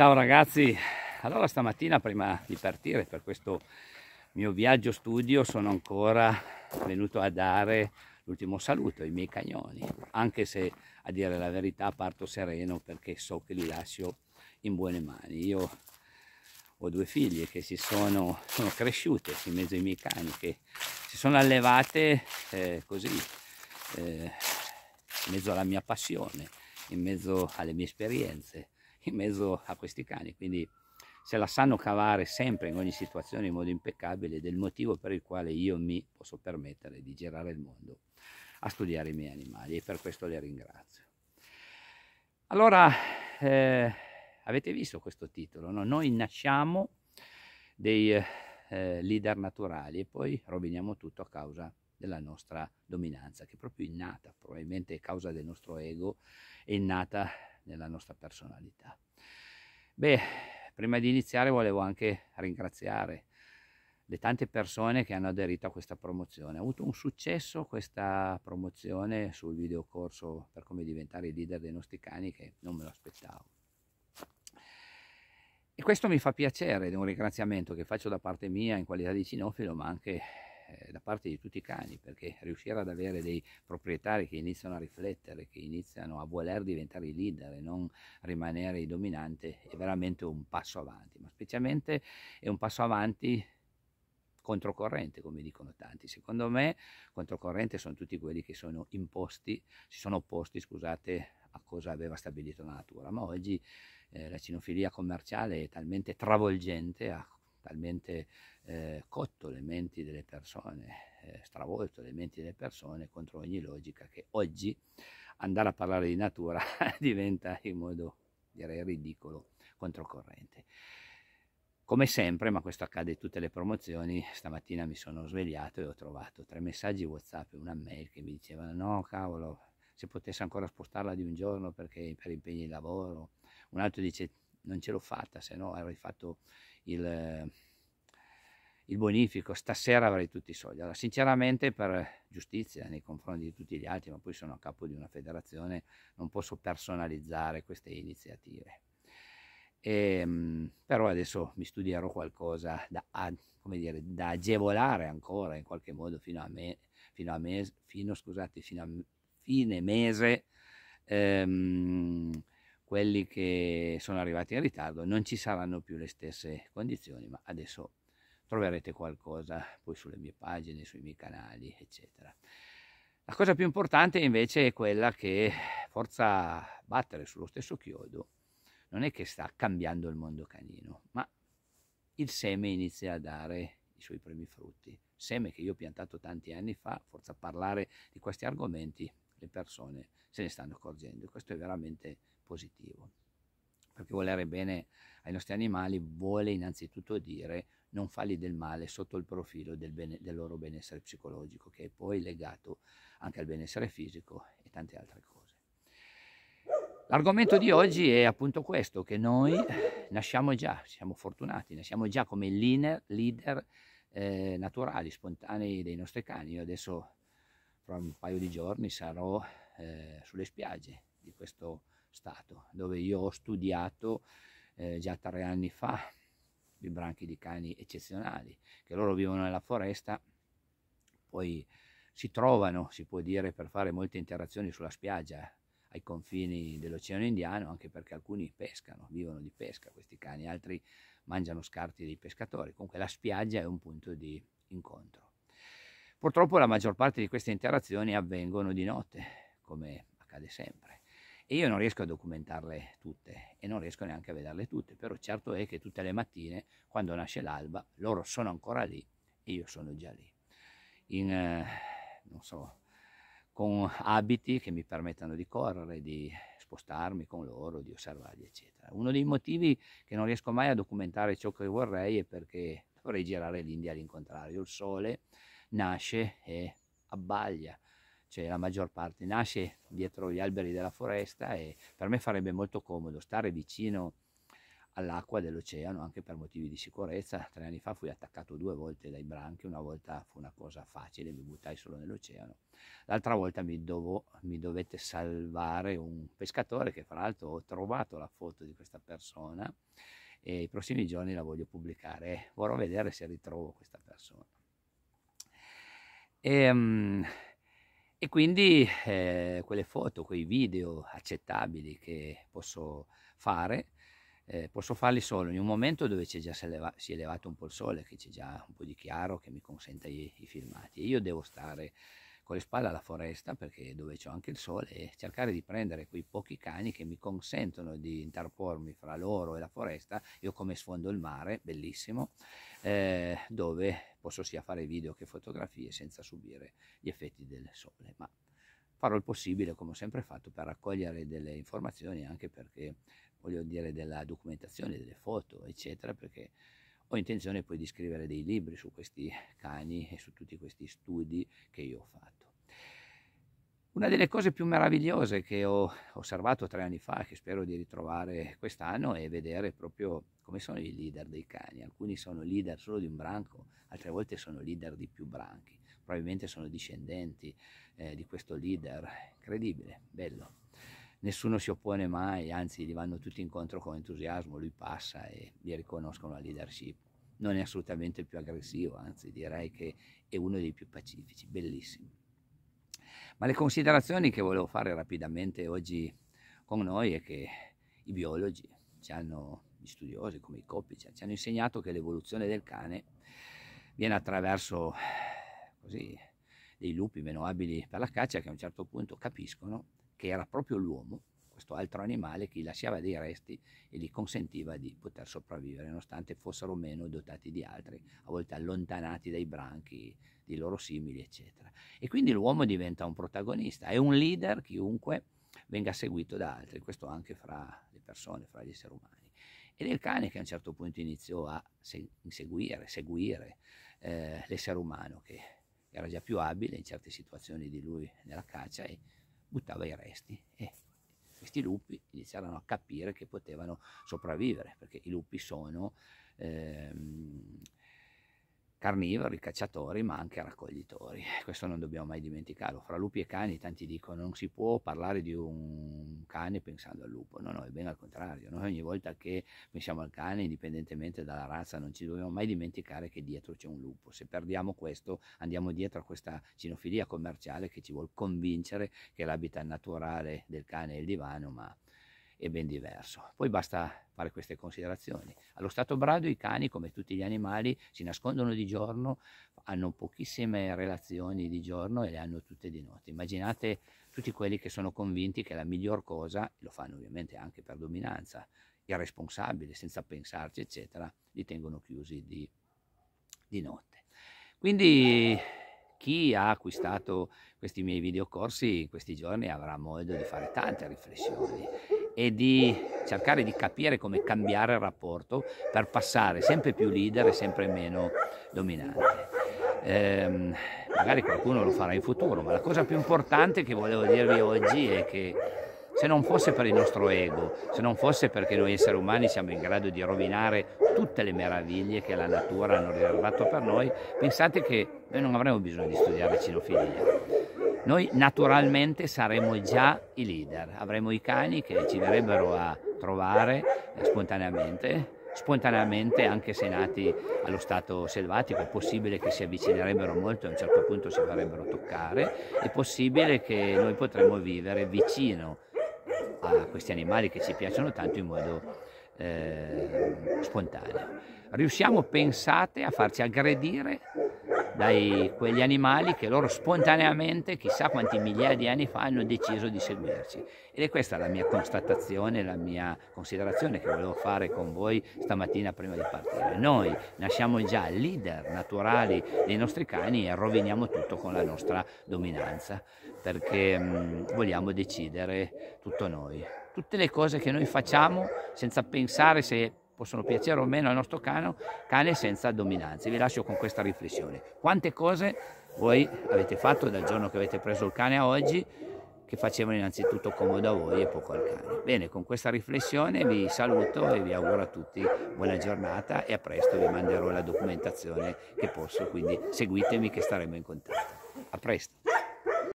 Ciao ragazzi, allora stamattina prima di partire per questo mio viaggio studio sono ancora venuto a dare l'ultimo saluto ai miei cagnoni, anche se a dire la verità parto sereno perché so che li lascio in buone mani. Io ho due figlie che si sono, sono cresciute in mezzo ai miei cani, che si sono allevate eh, così, eh, in mezzo alla mia passione, in mezzo alle mie esperienze in mezzo a questi cani, quindi se la sanno cavare sempre in ogni situazione in modo impeccabile del motivo per il quale io mi posso permettere di girare il mondo a studiare i miei animali e per questo le ringrazio. Allora, eh, avete visto questo titolo, no? noi nasciamo dei eh, leader naturali e poi roviniamo tutto a causa della nostra dominanza, che è proprio innata, probabilmente è causa del nostro ego, è innata nella nostra personalità. Beh, prima di iniziare volevo anche ringraziare le tante persone che hanno aderito a questa promozione. Ha avuto un successo questa promozione sul videocorso per come diventare i leader dei nostri cani che non me lo aspettavo. E questo mi fa piacere, ed è un ringraziamento che faccio da parte mia in qualità di cinofilo, ma anche eh, da parte di tutti i cani, perché riuscire ad avere dei proprietari che iniziano a riflettere, che iniziano a voler diventare i leader e non rimanere i dominanti è veramente un passo avanti, ma specialmente è un passo avanti controcorrente, come dicono tanti. Secondo me controcorrente sono tutti quelli che sono imposti, si sono opposti, scusate, a cosa aveva stabilito la natura, ma oggi eh, la cinofilia commerciale è talmente travolgente a talmente eh, cotto le menti delle persone, eh, stravolto le menti delle persone contro ogni logica che oggi andare a parlare di natura diventa in modo direi ridicolo, controcorrente. Come sempre, ma questo accade in tutte le promozioni, stamattina mi sono svegliato e ho trovato tre messaggi WhatsApp e una mail che mi dicevano no cavolo, se potessi ancora spostarla di un giorno perché per impegni di lavoro, un altro dice non ce l'ho fatta, se no avrei fatto il, eh, il bonifico, stasera avrei tutti i soldi. Allora, sinceramente per giustizia nei confronti di tutti gli altri, ma poi sono a capo di una federazione, non posso personalizzare queste iniziative. E, ehm, però adesso mi studierò qualcosa da, dire, da, agevolare ancora in qualche modo fino a, me, fino a, mes, fino, scusate, fino a fine mese ehm, quelli che sono arrivati in ritardo non ci saranno più le stesse condizioni, ma adesso troverete qualcosa poi sulle mie pagine, sui miei canali, eccetera. La cosa più importante invece è quella che forza battere sullo stesso chiodo non è che sta cambiando il mondo canino, ma il seme inizia a dare i suoi primi frutti. Seme che io ho piantato tanti anni fa, forza parlare di questi argomenti, le persone se ne stanno accorgendo. Questo è veramente positivo. Perché volere bene ai nostri animali vuole innanzitutto dire non fargli del male sotto il profilo del, bene, del loro benessere psicologico, che è poi legato anche al benessere fisico e tante altre cose. L'argomento di oggi è appunto questo, che noi nasciamo già, siamo fortunati, nasciamo già come leaner, leader eh, naturali, spontanei dei nostri cani. Io adesso fra un paio di giorni sarò eh, sulle spiagge di questo stato, dove io ho studiato eh, già tre anni fa i branchi di cani eccezionali, che loro vivono nella foresta, poi si trovano, si può dire, per fare molte interazioni sulla spiaggia, eh, ai confini dell'Oceano Indiano, anche perché alcuni pescano, vivono di pesca questi cani, altri mangiano scarti dei pescatori. Comunque la spiaggia è un punto di incontro. Purtroppo la maggior parte di queste interazioni avvengono di notte, come accade sempre. E io non riesco a documentarle tutte e non riesco neanche a vederle tutte, però certo è che tutte le mattine, quando nasce l'alba, loro sono ancora lì e io sono già lì. In, eh, non so, con abiti che mi permettano di correre, di spostarmi con loro, di osservarli, eccetera. Uno dei motivi che non riesco mai a documentare ciò che vorrei è perché dovrei girare l'India all'incontrario. Il sole nasce e abbaglia cioè la maggior parte nasce dietro gli alberi della foresta e per me farebbe molto comodo stare vicino all'acqua dell'oceano anche per motivi di sicurezza. Tre anni fa fui attaccato due volte dai branchi, una volta fu una cosa facile, mi buttai solo nell'oceano, l'altra volta mi, dovo, mi, dovette salvare un pescatore che fra l'altro ho trovato la foto di questa persona e i prossimi giorni la voglio pubblicare, vorrò vedere se ritrovo questa persona. E, um, e quindi eh, quelle foto, quei video accettabili che posso fare, eh, posso farli solo in un momento dove c'è già, si, è levato un po' il sole, che c'è già un po' di chiaro che mi consente i, i filmati. E io devo stare con le spalle alla foresta, perché dove c'è anche il sole, e cercare di prendere quei pochi cani che mi consentono di interpormi fra loro e la foresta, io come sfondo il mare, bellissimo, eh, dove posso sia fare video che fotografie senza subire gli effetti del sole, ma farò il possibile come ho sempre fatto per raccogliere delle informazioni anche perché voglio dire della documentazione, delle foto eccetera perché ho intenzione poi di scrivere dei libri su questi cani e su tutti questi studi che io ho fatto. Una delle cose più meravigliose che ho osservato tre anni fa, che spero di ritrovare quest'anno, è vedere proprio come sono i leader dei cani. Alcuni sono leader solo di un branco, altre volte sono leader di più branchi. Probabilmente sono discendenti eh, di questo leader. Incredibile, bello. Nessuno si oppone mai, anzi gli vanno tutti incontro con entusiasmo, lui passa e gli riconoscono la leadership. Non è assolutamente il più aggressivo, anzi direi che è uno dei più pacifici, bellissimo. Ma le considerazioni che volevo fare rapidamente oggi con noi è che i biologi ci hanno, gli studiosi come i coppi, ci hanno insegnato che l'evoluzione del cane viene attraverso così, dei lupi meno abili per la caccia che a un certo punto capiscono che era proprio l'uomo questo altro animale che lasciava dei resti e gli consentiva di poter sopravvivere, nonostante fossero meno dotati di altri, a volte allontanati dai branchi di loro simili, eccetera. E quindi l'uomo diventa un protagonista, è un leader chiunque venga seguito da altri, questo anche fra le persone, fra gli esseri umani. Ed è il cane che a un certo punto iniziò a inseguire, seguire eh, l'essere umano che era già più abile in certe situazioni di lui nella caccia e buttava i resti. Eh questi lupi iniziarono a capire che potevano sopravvivere, perché i lupi sono... Ehm, carnivori, cacciatori, ma anche raccoglitori. Questo non dobbiamo mai dimenticarlo. Fra lupi e cani tanti dicono non si può parlare di un cane pensando al lupo. No, no, è ben al contrario. Noi ogni volta che pensiamo al cane, indipendentemente dalla razza, non ci dobbiamo mai dimenticare che dietro c'è un lupo. Se perdiamo questo, andiamo dietro a questa cinofilia commerciale che ci vuole convincere che l'habitat naturale del cane è il divano, ma è ben diverso. Poi basta fare queste considerazioni. Allo stato brado i cani, come tutti gli animali, si nascondono di giorno, hanno pochissime relazioni di giorno e le hanno tutte di notte. Immaginate tutti quelli che sono convinti che la miglior cosa, lo fanno ovviamente anche per dominanza, irresponsabile, senza pensarci, eccetera, li tengono chiusi di, di notte. Quindi chi ha acquistato questi miei videocorsi in questi giorni avrà modo di fare tante riflessioni e di cercare di capire come cambiare il rapporto per passare sempre più leader e sempre meno dominante. Eh, magari qualcuno lo farà in futuro, ma la cosa più importante che volevo dirvi oggi è che se non fosse per il nostro ego, se non fosse perché noi esseri umani siamo in grado di rovinare tutte le meraviglie che la natura ha riservato per noi, pensate che noi non avremmo bisogno di studiare cinofilia noi naturalmente saremo già i leader, avremo i cani che ci verrebbero a trovare spontaneamente, spontaneamente anche se nati allo stato selvatico, è possibile che si avvicinerebbero molto e a un certo punto si farebbero toccare, è possibile che noi potremmo vivere vicino a questi animali che ci piacciono tanto in modo eh, spontaneo. Riusciamo, pensate, a farci aggredire dai quegli animali che loro spontaneamente, chissà quanti migliaia di anni fa, hanno deciso di seguirci. Ed è questa la mia constatazione, la mia considerazione che volevo fare con voi stamattina prima di partire. Noi nasciamo già leader naturali dei nostri cani e roviniamo tutto con la nostra dominanza, perché mh, mm, vogliamo decidere tutto noi. Tutte le cose che noi facciamo senza pensare se possono piacere o meno al nostro cano, cane senza dominanze. Vi lascio con questa riflessione. Quante cose voi avete fatto dal giorno che avete preso il cane a oggi che facevano innanzitutto comodo a voi e poco al cane. Bene, con questa riflessione vi saluto e vi auguro a tutti buona giornata e a presto vi manderò la documentazione che posso, quindi seguitemi che staremo in contatto. A presto!